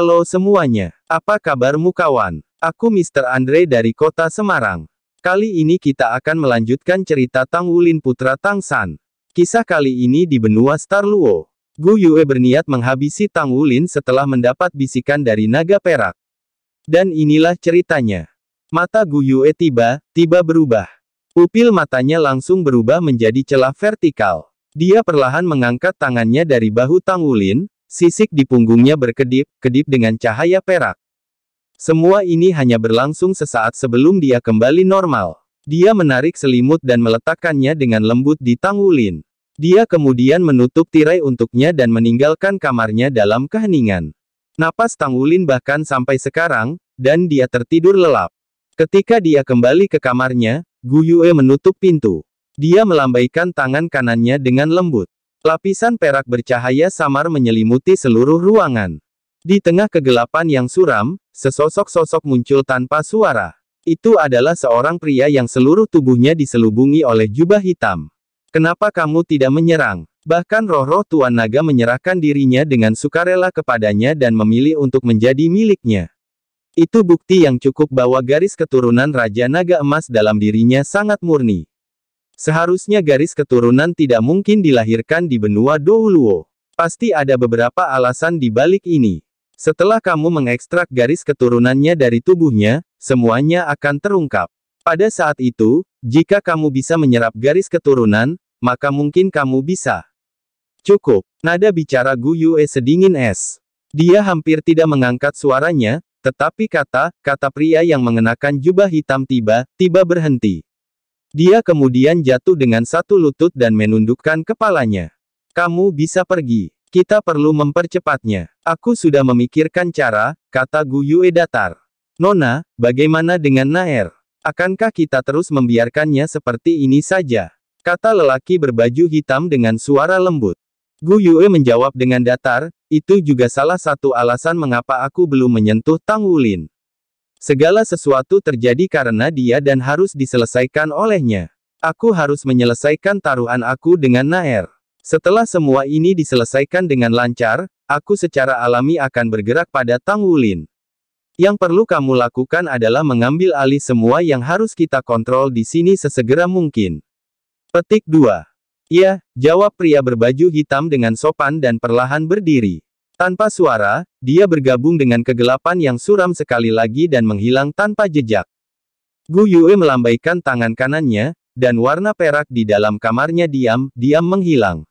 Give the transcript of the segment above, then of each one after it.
Halo semuanya, apa kabarmu kawan? Aku Mr. Andre dari kota Semarang. Kali ini kita akan melanjutkan cerita Tang Wulin Putra Tang San. Kisah kali ini di benua Star Luo. Gu Yue berniat menghabisi Tang Wulin setelah mendapat bisikan dari naga perak. Dan inilah ceritanya. Mata Gu Yue tiba, tiba berubah. Pupil matanya langsung berubah menjadi celah vertikal. Dia perlahan mengangkat tangannya dari bahu Tang Wulin, Sisik di punggungnya berkedip-kedip dengan cahaya perak. Semua ini hanya berlangsung sesaat sebelum dia kembali normal. Dia menarik selimut dan meletakkannya dengan lembut di Tang Dia kemudian menutup tirai untuknya dan meninggalkan kamarnya dalam keheningan. Napas Tang bahkan sampai sekarang, dan dia tertidur lelap. Ketika dia kembali ke kamarnya, Gu Yue menutup pintu. Dia melambaikan tangan kanannya dengan lembut. Lapisan perak bercahaya samar menyelimuti seluruh ruangan. Di tengah kegelapan yang suram, sesosok-sosok muncul tanpa suara. Itu adalah seorang pria yang seluruh tubuhnya diselubungi oleh jubah hitam. Kenapa kamu tidak menyerang? Bahkan roh-roh Tuan Naga menyerahkan dirinya dengan sukarela kepadanya dan memilih untuk menjadi miliknya. Itu bukti yang cukup bahwa garis keturunan Raja Naga Emas dalam dirinya sangat murni. Seharusnya garis keturunan tidak mungkin dilahirkan di benua Douluo. Pasti ada beberapa alasan di balik ini. Setelah kamu mengekstrak garis keturunannya dari tubuhnya, semuanya akan terungkap. Pada saat itu, jika kamu bisa menyerap garis keturunan, maka mungkin kamu bisa. Cukup, nada bicara Gu Yue sedingin es. Dia hampir tidak mengangkat suaranya, tetapi kata, kata pria yang mengenakan jubah hitam tiba, tiba berhenti. Dia kemudian jatuh dengan satu lutut dan menundukkan kepalanya. Kamu bisa pergi. Kita perlu mempercepatnya. Aku sudah memikirkan cara, kata Gu Yue datar. Nona, bagaimana dengan Naer? Akankah kita terus membiarkannya seperti ini saja? Kata lelaki berbaju hitam dengan suara lembut. Gu Yue menjawab dengan datar, itu juga salah satu alasan mengapa aku belum menyentuh Tang Wulin. Segala sesuatu terjadi karena dia dan harus diselesaikan olehnya. Aku harus menyelesaikan taruhan aku dengan Naer. Setelah semua ini diselesaikan dengan lancar, aku secara alami akan bergerak pada Tang Wulin. Yang perlu kamu lakukan adalah mengambil alih semua yang harus kita kontrol di sini sesegera mungkin. Petik 2. Ya, jawab pria berbaju hitam dengan sopan dan perlahan berdiri. Tanpa suara, dia bergabung dengan kegelapan yang suram sekali lagi dan menghilang tanpa jejak. Gu Yue melambaikan tangan kanannya, dan warna perak di dalam kamarnya diam-diam menghilang.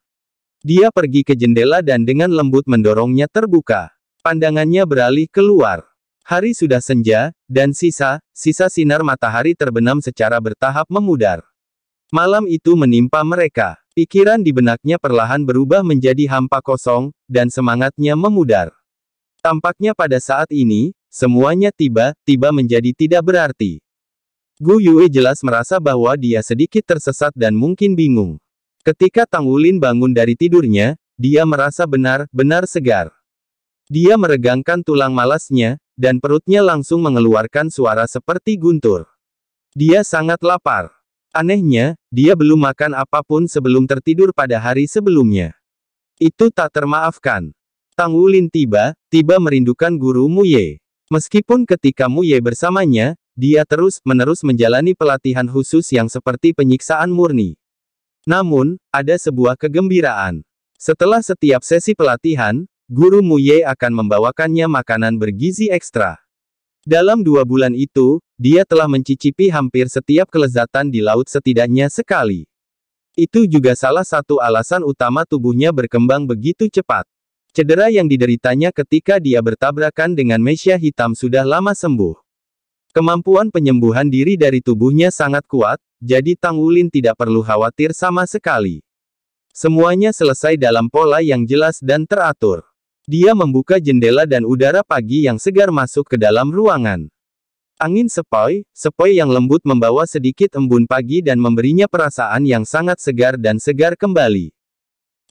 Dia pergi ke jendela dan dengan lembut mendorongnya terbuka. Pandangannya beralih keluar. Hari sudah senja, dan sisa-sisa sinar matahari terbenam secara bertahap memudar. Malam itu menimpa mereka. Pikiran di benaknya perlahan berubah menjadi hampa kosong, dan semangatnya memudar. Tampaknya pada saat ini, semuanya tiba-tiba menjadi tidak berarti. Gu Yue jelas merasa bahwa dia sedikit tersesat dan mungkin bingung. Ketika Tang Wulin bangun dari tidurnya, dia merasa benar-benar segar. Dia meregangkan tulang malasnya, dan perutnya langsung mengeluarkan suara seperti guntur. Dia sangat lapar. Anehnya, dia belum makan apapun sebelum tertidur pada hari sebelumnya. Itu tak termaafkan. Tang Wulin tiba, tiba merindukan guru Mu Ye. Meskipun ketika Mu Ye bersamanya, dia terus-menerus menjalani pelatihan khusus yang seperti penyiksaan murni. Namun, ada sebuah kegembiraan. Setelah setiap sesi pelatihan, guru Mu Ye akan membawakannya makanan bergizi ekstra. Dalam dua bulan itu, dia telah mencicipi hampir setiap kelezatan di laut setidaknya sekali. Itu juga salah satu alasan utama tubuhnya berkembang begitu cepat. Cedera yang dideritanya ketika dia bertabrakan dengan Mesia hitam sudah lama sembuh. Kemampuan penyembuhan diri dari tubuhnya sangat kuat, jadi Tang Wulin tidak perlu khawatir sama sekali. Semuanya selesai dalam pola yang jelas dan teratur. Dia membuka jendela dan udara pagi yang segar masuk ke dalam ruangan. Angin sepoi, sepoi yang lembut membawa sedikit embun pagi dan memberinya perasaan yang sangat segar dan segar kembali.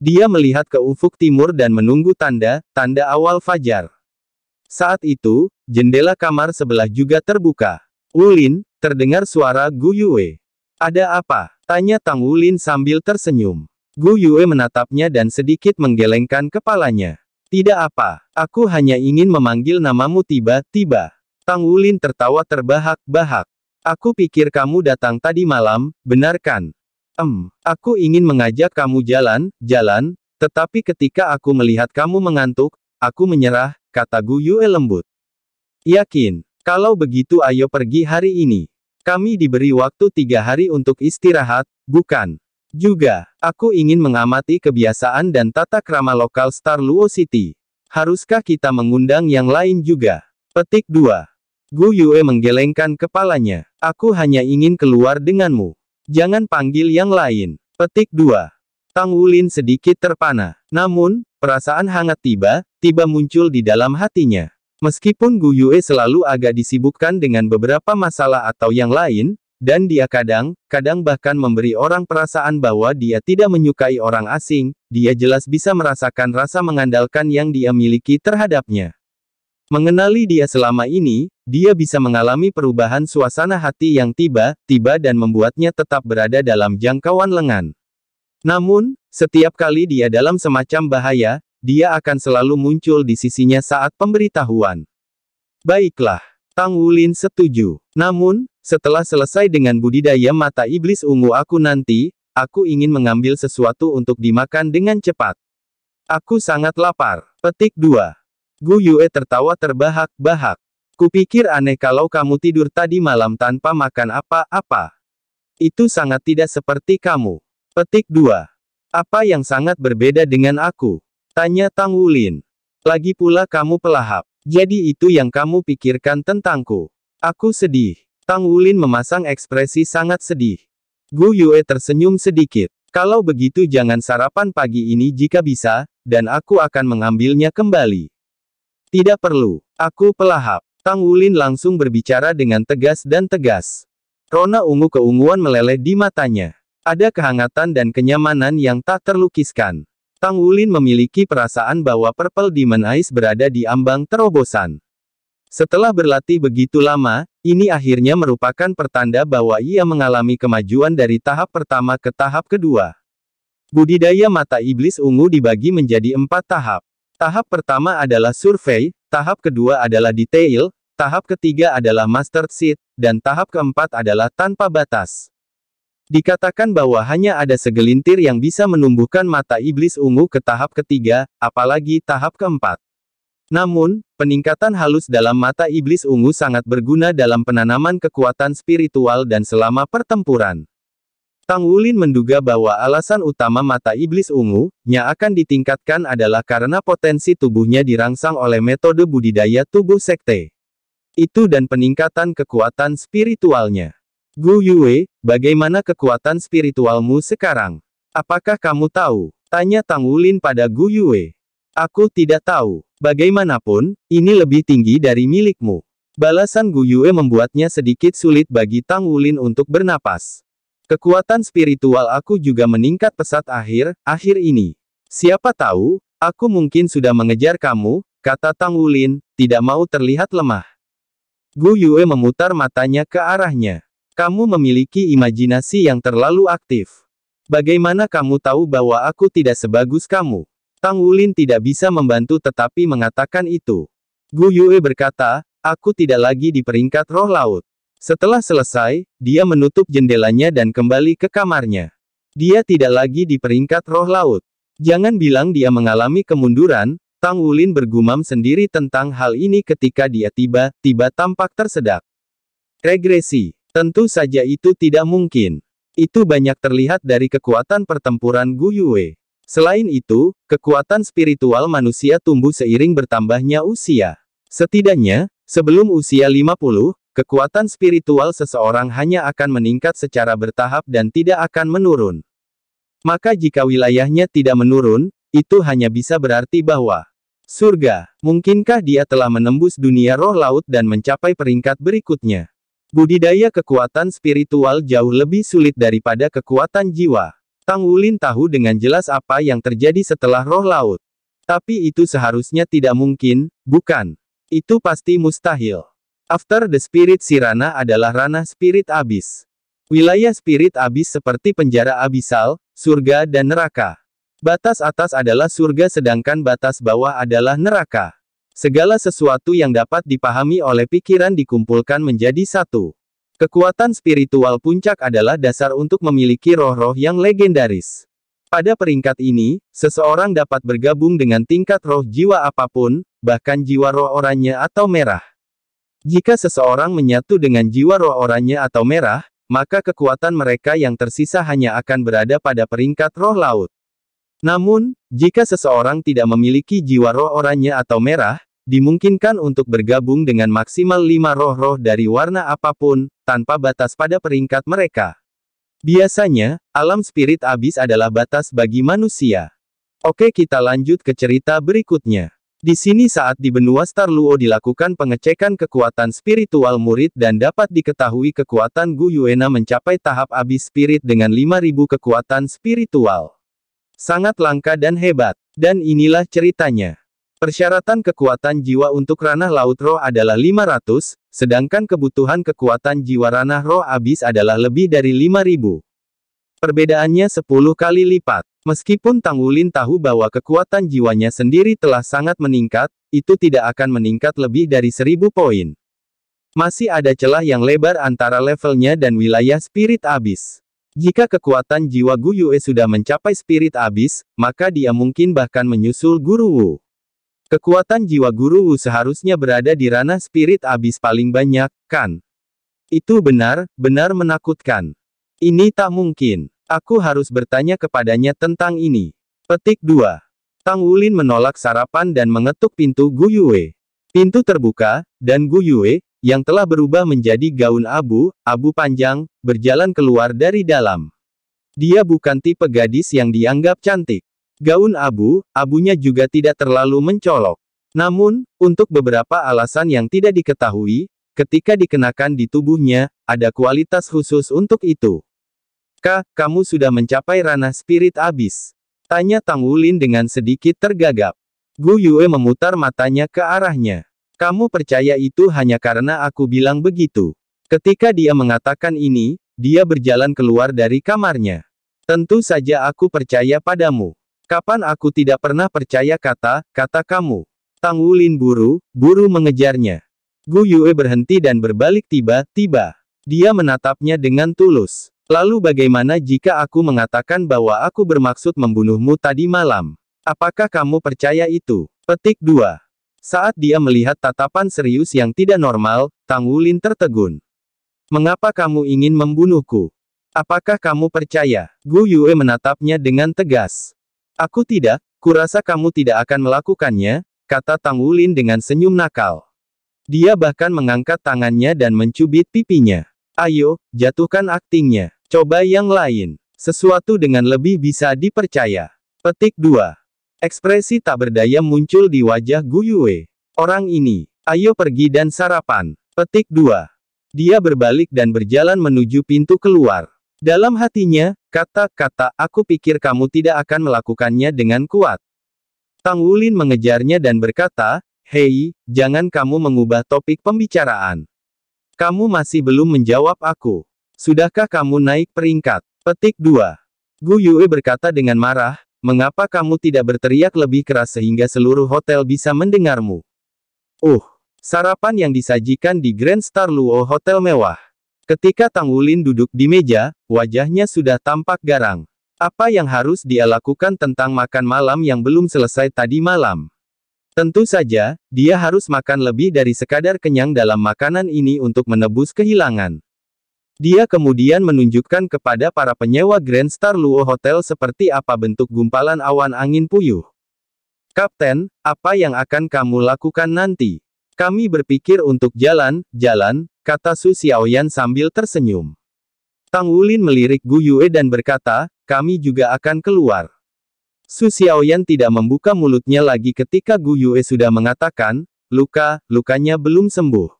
Dia melihat ke ufuk timur dan menunggu tanda, tanda awal fajar. Saat itu, jendela kamar sebelah juga terbuka. Ulin, terdengar suara Gu Yue. Ada apa? Tanya Tang Ulin sambil tersenyum. Gu Yue menatapnya dan sedikit menggelengkan kepalanya. Tidak apa, aku hanya ingin memanggil namamu tiba-tiba. Tang Wulin tertawa terbahak-bahak. Aku pikir kamu datang tadi malam, benarkan? kan? Em, aku ingin mengajak kamu jalan, jalan, tetapi ketika aku melihat kamu mengantuk, aku menyerah, kata Gu Yue lembut. Yakin, kalau begitu ayo pergi hari ini. Kami diberi waktu tiga hari untuk istirahat, bukan? Juga, aku ingin mengamati kebiasaan dan tata krama lokal Star Luo City. Haruskah kita mengundang yang lain juga? Petik 2. Gu Yue menggelengkan kepalanya. Aku hanya ingin keluar denganmu. Jangan panggil yang lain. Petik 2. Tang Wulin sedikit terpana. Namun, perasaan hangat tiba-tiba muncul di dalam hatinya. Meskipun Gu Yue selalu agak disibukkan dengan beberapa masalah atau yang lain, dan dia kadang, kadang bahkan memberi orang perasaan bahwa dia tidak menyukai orang asing, dia jelas bisa merasakan rasa mengandalkan yang dia miliki terhadapnya. Mengenali dia selama ini, dia bisa mengalami perubahan suasana hati yang tiba-tiba dan membuatnya tetap berada dalam jangkauan lengan. Namun, setiap kali dia dalam semacam bahaya, dia akan selalu muncul di sisinya saat pemberitahuan. Baiklah, Tang Wulin setuju. Namun, setelah selesai dengan budidaya mata iblis ungu aku nanti, aku ingin mengambil sesuatu untuk dimakan dengan cepat. Aku sangat lapar. Petik 2. Gu Yue tertawa terbahak-bahak. Kupikir aneh kalau kamu tidur tadi malam tanpa makan apa-apa. Itu sangat tidak seperti kamu. Petik 2. Apa yang sangat berbeda dengan aku? Tanya Tang Wulin. Lagi pula kamu pelahap. Jadi itu yang kamu pikirkan tentangku. Aku sedih. Tang Wulin memasang ekspresi sangat sedih. Gu Yue tersenyum sedikit. Kalau begitu jangan sarapan pagi ini jika bisa, dan aku akan mengambilnya kembali. Tidak perlu. Aku pelahap. Tang Wulin langsung berbicara dengan tegas dan tegas. Rona ungu keunguan meleleh di matanya. Ada kehangatan dan kenyamanan yang tak terlukiskan. Tang Wulin memiliki perasaan bahwa Purple Demon Eyes berada di ambang terobosan. Setelah berlatih begitu lama, ini akhirnya merupakan pertanda bahwa ia mengalami kemajuan dari tahap pertama ke tahap kedua. Budidaya mata iblis ungu dibagi menjadi empat tahap. Tahap pertama adalah survei, tahap kedua adalah detail, tahap ketiga adalah master seat, dan tahap keempat adalah tanpa batas. Dikatakan bahwa hanya ada segelintir yang bisa menumbuhkan mata iblis ungu ke tahap ketiga, apalagi tahap keempat. Namun, peningkatan halus dalam mata iblis ungu sangat berguna dalam penanaman kekuatan spiritual dan selama pertempuran. Tang Wulin menduga bahwa alasan utama mata iblis ungu, nya akan ditingkatkan adalah karena potensi tubuhnya dirangsang oleh metode budidaya tubuh sekte. Itu dan peningkatan kekuatan spiritualnya. Gu Yue, bagaimana kekuatan spiritualmu sekarang? Apakah kamu tahu? Tanya Tang Wulin pada Gu Yue. Aku tidak tahu. Bagaimanapun, ini lebih tinggi dari milikmu. Balasan Gu Yue membuatnya sedikit sulit bagi Tang Wulin untuk bernapas. Kekuatan spiritual aku juga meningkat pesat akhir-akhir ini. Siapa tahu, aku mungkin sudah mengejar kamu, kata Tang Wulin, tidak mau terlihat lemah. Gu Yue memutar matanya ke arahnya. Kamu memiliki imajinasi yang terlalu aktif. Bagaimana kamu tahu bahwa aku tidak sebagus kamu? Tang Wulin tidak bisa membantu tetapi mengatakan itu. Gu Yue berkata, aku tidak lagi di peringkat roh laut. Setelah selesai, dia menutup jendelanya dan kembali ke kamarnya. Dia tidak lagi di peringkat roh laut. Jangan bilang dia mengalami kemunduran, Tang Wulin bergumam sendiri tentang hal ini ketika dia tiba-tiba tampak tersedak. Regresi. Tentu saja itu tidak mungkin. Itu banyak terlihat dari kekuatan pertempuran Gu Yue. Selain itu, kekuatan spiritual manusia tumbuh seiring bertambahnya usia. Setidaknya, sebelum usia 50, Kekuatan spiritual seseorang hanya akan meningkat secara bertahap dan tidak akan menurun. Maka jika wilayahnya tidak menurun, itu hanya bisa berarti bahwa surga, mungkinkah dia telah menembus dunia roh laut dan mencapai peringkat berikutnya. Budidaya kekuatan spiritual jauh lebih sulit daripada kekuatan jiwa. Tang Wulin tahu dengan jelas apa yang terjadi setelah roh laut. Tapi itu seharusnya tidak mungkin, bukan? Itu pasti mustahil. After the Spirit Sirana adalah ranah spirit abis. Wilayah spirit abis seperti penjara abisal, surga dan neraka. Batas atas adalah surga sedangkan batas bawah adalah neraka. Segala sesuatu yang dapat dipahami oleh pikiran dikumpulkan menjadi satu. Kekuatan spiritual puncak adalah dasar untuk memiliki roh-roh yang legendaris. Pada peringkat ini, seseorang dapat bergabung dengan tingkat roh jiwa apapun, bahkan jiwa roh oranye atau merah. Jika seseorang menyatu dengan jiwa roh oranye atau merah, maka kekuatan mereka yang tersisa hanya akan berada pada peringkat roh laut. Namun, jika seseorang tidak memiliki jiwa roh oranye atau merah, dimungkinkan untuk bergabung dengan maksimal lima roh-roh dari warna apapun, tanpa batas pada peringkat mereka. Biasanya, alam spirit abis adalah batas bagi manusia. Oke kita lanjut ke cerita berikutnya. Di sini saat di benua Star Luo dilakukan pengecekan kekuatan spiritual murid dan dapat diketahui kekuatan Gu Yuena mencapai tahap abis spirit dengan 5000 kekuatan spiritual. Sangat langka dan hebat. Dan inilah ceritanya. Persyaratan kekuatan jiwa untuk ranah laut roh adalah 500, sedangkan kebutuhan kekuatan jiwa ranah roh abis adalah lebih dari 5000. Perbedaannya 10 kali lipat. Meskipun Tang Wulin tahu bahwa kekuatan jiwanya sendiri telah sangat meningkat, itu tidak akan meningkat lebih dari seribu poin. Masih ada celah yang lebar antara levelnya dan wilayah spirit abis. Jika kekuatan jiwa Gu Yue sudah mencapai spirit abis, maka dia mungkin bahkan menyusul Guru Wu. Kekuatan jiwa Guru Wu seharusnya berada di ranah spirit abis paling banyak, kan? Itu benar, benar menakutkan. Ini tak mungkin. Aku harus bertanya kepadanya tentang ini. Petik 2. Tang Wulin menolak sarapan dan mengetuk pintu Gu Yue. Pintu terbuka, dan Gu Yue, yang telah berubah menjadi gaun abu, abu panjang, berjalan keluar dari dalam. Dia bukan tipe gadis yang dianggap cantik. Gaun abu, abunya juga tidak terlalu mencolok. Namun, untuk beberapa alasan yang tidak diketahui, ketika dikenakan di tubuhnya, ada kualitas khusus untuk itu. Kak, kamu sudah mencapai ranah spirit abis. Tanya Tang Wulin dengan sedikit tergagap. Gu Yue memutar matanya ke arahnya. Kamu percaya itu hanya karena aku bilang begitu. Ketika dia mengatakan ini, dia berjalan keluar dari kamarnya. Tentu saja aku percaya padamu. Kapan aku tidak pernah percaya kata-kata kamu? Tang Wulin buru, buru mengejarnya. Gu Yue berhenti dan berbalik tiba-tiba. Dia menatapnya dengan tulus. Lalu bagaimana jika aku mengatakan bahwa aku bermaksud membunuhmu tadi malam? Apakah kamu percaya itu? Petik 2. Saat dia melihat tatapan serius yang tidak normal, Tang Wulin tertegun. Mengapa kamu ingin membunuhku? Apakah kamu percaya? Gu Yue menatapnya dengan tegas. Aku tidak, kurasa kamu tidak akan melakukannya, kata Tang Wulin dengan senyum nakal. Dia bahkan mengangkat tangannya dan mencubit pipinya. Ayo, jatuhkan aktingnya. Coba yang lain. Sesuatu dengan lebih bisa dipercaya. Petik 2. Ekspresi tak berdaya muncul di wajah Guyue. Orang ini, ayo pergi dan sarapan. Petik 2. Dia berbalik dan berjalan menuju pintu keluar. Dalam hatinya, kata-kata, aku pikir kamu tidak akan melakukannya dengan kuat. Tang Wulin mengejarnya dan berkata, Hei, jangan kamu mengubah topik pembicaraan. Kamu masih belum menjawab aku. Sudahkah kamu naik peringkat? Petik 2. Gu Yue berkata dengan marah, mengapa kamu tidak berteriak lebih keras sehingga seluruh hotel bisa mendengarmu? Uh, sarapan yang disajikan di Grand Star Luo Hotel mewah. Ketika Tang Wulin duduk di meja, wajahnya sudah tampak garang. Apa yang harus dia lakukan tentang makan malam yang belum selesai tadi malam? Tentu saja, dia harus makan lebih dari sekadar kenyang dalam makanan ini untuk menebus kehilangan. Dia kemudian menunjukkan kepada para penyewa Grand Star Luo Hotel seperti apa bentuk gumpalan awan angin puyuh. Kapten, apa yang akan kamu lakukan nanti? Kami berpikir untuk jalan, jalan, kata Su Xiaoyan sambil tersenyum. Tang Wulin melirik Gu Yue dan berkata, kami juga akan keluar. Su Xiaoyan tidak membuka mulutnya lagi ketika Gu Yue sudah mengatakan, luka, lukanya belum sembuh.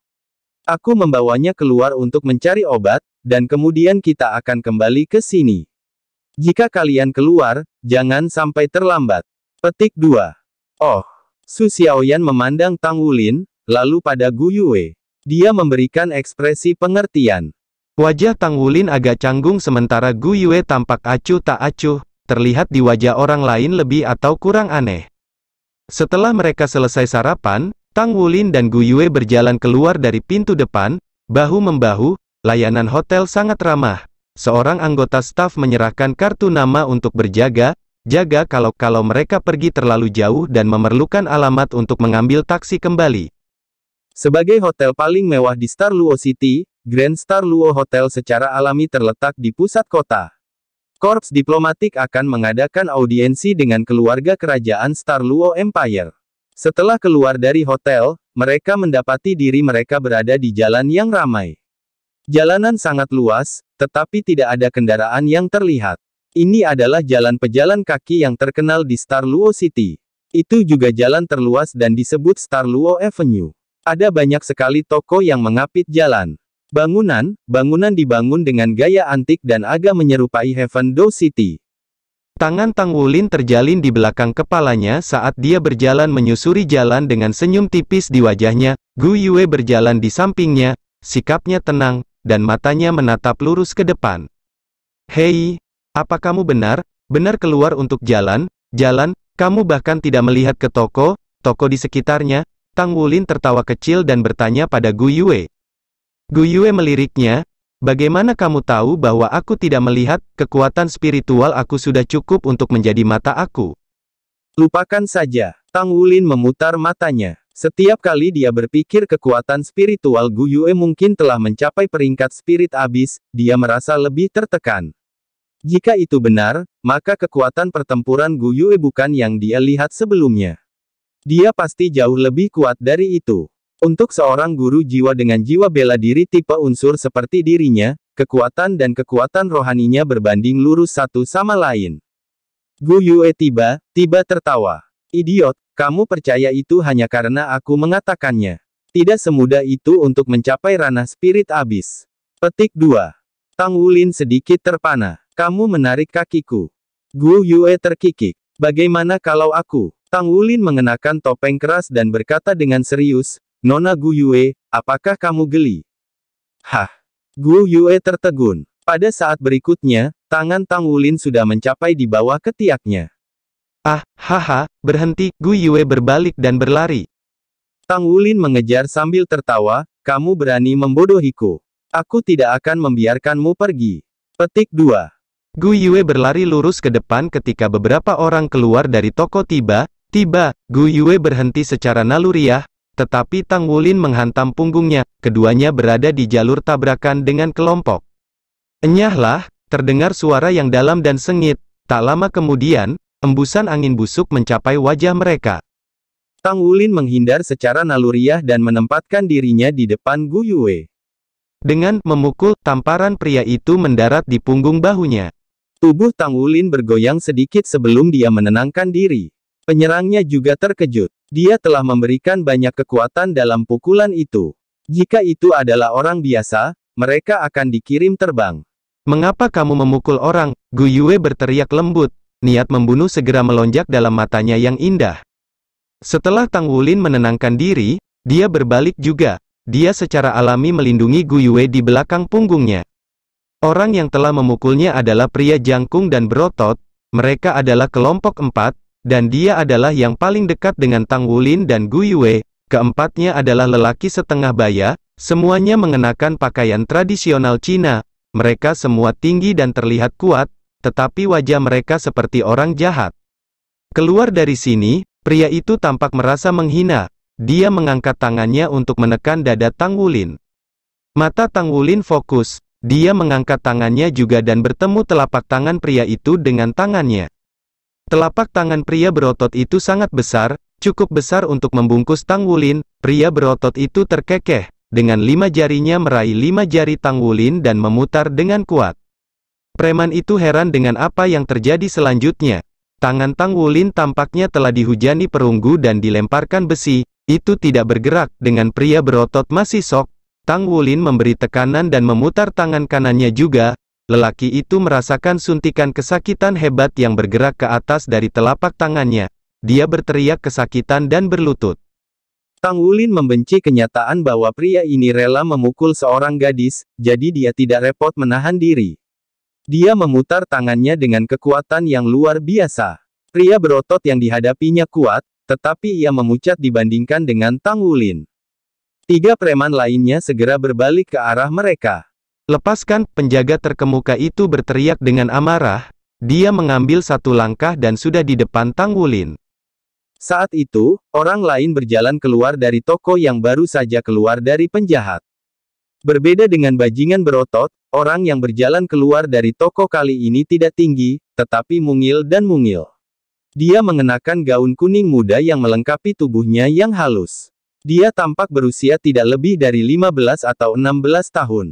Aku membawanya keluar untuk mencari obat, dan kemudian kita akan kembali ke sini. Jika kalian keluar, jangan sampai terlambat. Petik 2. Oh, Su Xiaoyan memandang Tang Wulin, lalu pada Gu Yue. Dia memberikan ekspresi pengertian. Wajah Tang Wulin agak canggung sementara Gu Yue tampak acuh tak acuh, terlihat di wajah orang lain lebih atau kurang aneh. Setelah mereka selesai sarapan, Tang Wulin dan Gu Yue berjalan keluar dari pintu depan, bahu-membahu, Layanan hotel sangat ramah. Seorang anggota staf menyerahkan kartu nama untuk berjaga, jaga kalau-kalau mereka pergi terlalu jauh dan memerlukan alamat untuk mengambil taksi kembali. Sebagai hotel paling mewah di Star Luo City, Grand Star Luo Hotel secara alami terletak di pusat kota. Korps diplomatik akan mengadakan audiensi dengan keluarga kerajaan Star Luo Empire. Setelah keluar dari hotel, mereka mendapati diri mereka berada di jalan yang ramai. Jalanan sangat luas, tetapi tidak ada kendaraan yang terlihat. Ini adalah jalan pejalan kaki yang terkenal di Star Luo City. Itu juga jalan terluas dan disebut Star Luo Avenue. Ada banyak sekali toko yang mengapit jalan. Bangunan, bangunan dibangun dengan gaya antik dan agak menyerupai Heaven Do City. Tangan Tang Wulin terjalin di belakang kepalanya saat dia berjalan menyusuri jalan dengan senyum tipis di wajahnya, Gu Yue berjalan di sampingnya, sikapnya tenang, dan matanya menatap lurus ke depan. Hei, apa kamu benar? Benar keluar untuk jalan, jalan, kamu bahkan tidak melihat ke toko, toko di sekitarnya, Tang Wulin tertawa kecil dan bertanya pada Gu Yue. Gu Yue meliriknya, bagaimana kamu tahu bahwa aku tidak melihat, kekuatan spiritual aku sudah cukup untuk menjadi mata aku. Lupakan saja, Tang Wulin memutar matanya. Setiap kali dia berpikir kekuatan spiritual Guyue mungkin telah mencapai peringkat spirit abis, dia merasa lebih tertekan. Jika itu benar, maka kekuatan pertempuran Guyue bukan yang dia lihat sebelumnya. Dia pasti jauh lebih kuat dari itu. Untuk seorang guru jiwa dengan jiwa bela diri tipe unsur seperti dirinya, kekuatan dan kekuatan rohaninya berbanding lurus satu sama lain. Gu Yue tiba, tiba tertawa. Idiot, kamu percaya itu hanya karena aku mengatakannya. Tidak semudah itu untuk mencapai ranah spirit abis. Petik 2. Tang Wulin sedikit terpana. Kamu menarik kakiku. Gu Yue terkikik. Bagaimana kalau aku? Tang Wulin mengenakan topeng keras dan berkata dengan serius, Nona Gu Yue, apakah kamu geli? Hah! Gu Yue tertegun. Pada saat berikutnya, tangan Tang Wulin sudah mencapai di bawah ketiaknya. Ah, haha, berhenti, Gu Yue berbalik dan berlari. Tang Wulin mengejar sambil tertawa, kamu berani membodohiku. Aku tidak akan membiarkanmu pergi. Petik 2. Gu Yue berlari lurus ke depan ketika beberapa orang keluar dari toko tiba, tiba, Gu Yue berhenti secara naluriah, tetapi Tang Wulin menghantam punggungnya, keduanya berada di jalur tabrakan dengan kelompok. Enyahlah, terdengar suara yang dalam dan sengit, tak lama kemudian, Embusan angin busuk mencapai wajah mereka. Tang Wulin menghindar secara naluriah dan menempatkan dirinya di depan Gu Yue. Dengan memukul, tamparan pria itu mendarat di punggung bahunya. Tubuh Tang Wulin bergoyang sedikit sebelum dia menenangkan diri. Penyerangnya juga terkejut. Dia telah memberikan banyak kekuatan dalam pukulan itu. Jika itu adalah orang biasa, mereka akan dikirim terbang. Mengapa kamu memukul orang? Gu Yue berteriak lembut, niat membunuh segera melonjak dalam matanya yang indah. Setelah Tang Wulin menenangkan diri, dia berbalik juga. Dia secara alami melindungi Gu Yue di belakang punggungnya. Orang yang telah memukulnya adalah pria jangkung dan berotot, mereka adalah kelompok empat, dan dia adalah yang paling dekat dengan Tang Wulin dan Gu Yue, keempatnya adalah lelaki setengah baya, semuanya mengenakan pakaian tradisional Cina, mereka semua tinggi dan terlihat kuat, tetapi wajah mereka seperti orang jahat. Keluar dari sini, pria itu tampak merasa menghina. Dia mengangkat tangannya untuk menekan dada Tang Wulin. Mata Tang Wulin fokus, dia mengangkat tangannya juga dan bertemu telapak tangan pria itu dengan tangannya. Telapak tangan pria berotot itu sangat besar, cukup besar untuk membungkus Tang Wulin, pria berotot itu terkekeh, dengan lima jarinya meraih lima jari Tang Wulin dan memutar dengan kuat. Preman itu heran dengan apa yang terjadi selanjutnya. Tangan Tang Wulin tampaknya telah dihujani perunggu dan dilemparkan besi, itu tidak bergerak, dengan pria berotot masih sok. Tang Wulin memberi tekanan dan memutar tangan kanannya juga, lelaki itu merasakan suntikan kesakitan hebat yang bergerak ke atas dari telapak tangannya. Dia berteriak kesakitan dan berlutut. Tang Wulin membenci kenyataan bahwa pria ini rela memukul seorang gadis, jadi dia tidak repot menahan diri. Dia memutar tangannya dengan kekuatan yang luar biasa. Pria berotot yang dihadapinya kuat, tetapi ia memucat dibandingkan dengan Tang Wulin. Tiga preman lainnya segera berbalik ke arah mereka. Lepaskan, penjaga terkemuka itu berteriak dengan amarah, dia mengambil satu langkah dan sudah di depan Tang Wulin. Saat itu, orang lain berjalan keluar dari toko yang baru saja keluar dari penjahat. Berbeda dengan bajingan berotot, orang yang berjalan keluar dari toko kali ini tidak tinggi, tetapi mungil dan mungil. Dia mengenakan gaun kuning muda yang melengkapi tubuhnya yang halus. Dia tampak berusia tidak lebih dari 15 atau 16 tahun.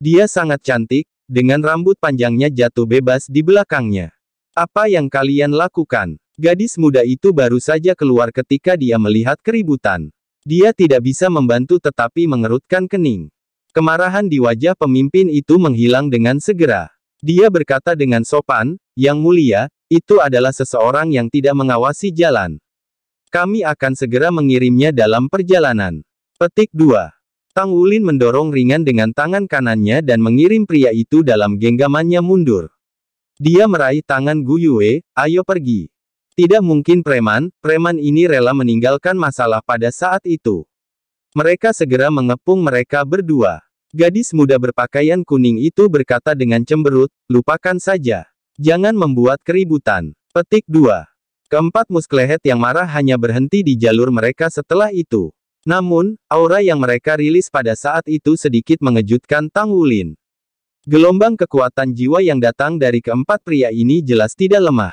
Dia sangat cantik, dengan rambut panjangnya jatuh bebas di belakangnya. Apa yang kalian lakukan? Gadis muda itu baru saja keluar ketika dia melihat keributan. Dia tidak bisa membantu tetapi mengerutkan kening. Kemarahan di wajah pemimpin itu menghilang dengan segera. Dia berkata dengan sopan, Yang mulia, itu adalah seseorang yang tidak mengawasi jalan. Kami akan segera mengirimnya dalam perjalanan. Petik 2. Tang Wulin mendorong ringan dengan tangan kanannya dan mengirim pria itu dalam genggamannya mundur. Dia meraih tangan Gu Yue, ayo pergi. Tidak mungkin preman, preman ini rela meninggalkan masalah pada saat itu. Mereka segera mengepung mereka berdua. Gadis muda berpakaian kuning itu berkata dengan cemberut, lupakan saja. Jangan membuat keributan. Petik 2. Keempat musklehet yang marah hanya berhenti di jalur mereka setelah itu. Namun, aura yang mereka rilis pada saat itu sedikit mengejutkan Tang Wulin. Gelombang kekuatan jiwa yang datang dari keempat pria ini jelas tidak lemah.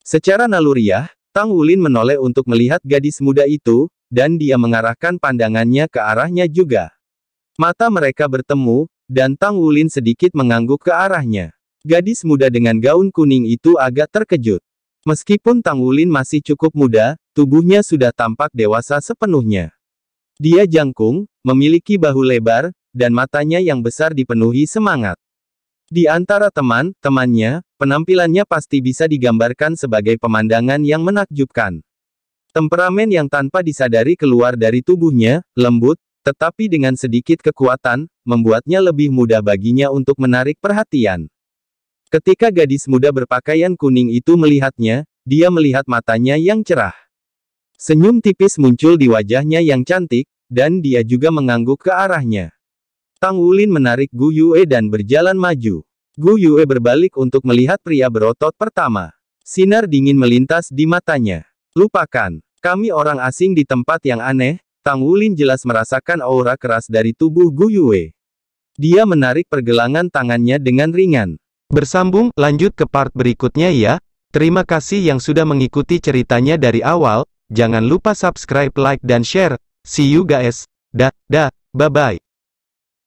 Secara naluriah, Tang Wulin menoleh untuk melihat gadis muda itu, dan dia mengarahkan pandangannya ke arahnya juga. Mata mereka bertemu, dan Tang Wulin sedikit mengangguk ke arahnya. Gadis muda dengan gaun kuning itu agak terkejut. Meskipun Tang Wulin masih cukup muda, tubuhnya sudah tampak dewasa sepenuhnya. Dia jangkung, memiliki bahu lebar, dan matanya yang besar dipenuhi semangat. Di antara teman-temannya, penampilannya pasti bisa digambarkan sebagai pemandangan yang menakjubkan. Temperamen yang tanpa disadari keluar dari tubuhnya, lembut, tetapi dengan sedikit kekuatan, membuatnya lebih mudah baginya untuk menarik perhatian. Ketika gadis muda berpakaian kuning itu melihatnya, dia melihat matanya yang cerah. Senyum tipis muncul di wajahnya yang cantik, dan dia juga mengangguk ke arahnya. Tang Wulin menarik Gu Yue dan berjalan maju. Gu Yue berbalik untuk melihat pria berotot pertama. Sinar dingin melintas di matanya. Lupakan. Kami orang asing di tempat yang aneh, Tang Wulin jelas merasakan aura keras dari tubuh Gu Yue. Dia menarik pergelangan tangannya dengan ringan. Bersambung, lanjut ke part berikutnya ya. Terima kasih yang sudah mengikuti ceritanya dari awal, jangan lupa subscribe, like, dan share. See you guys. Da, da, bye-bye.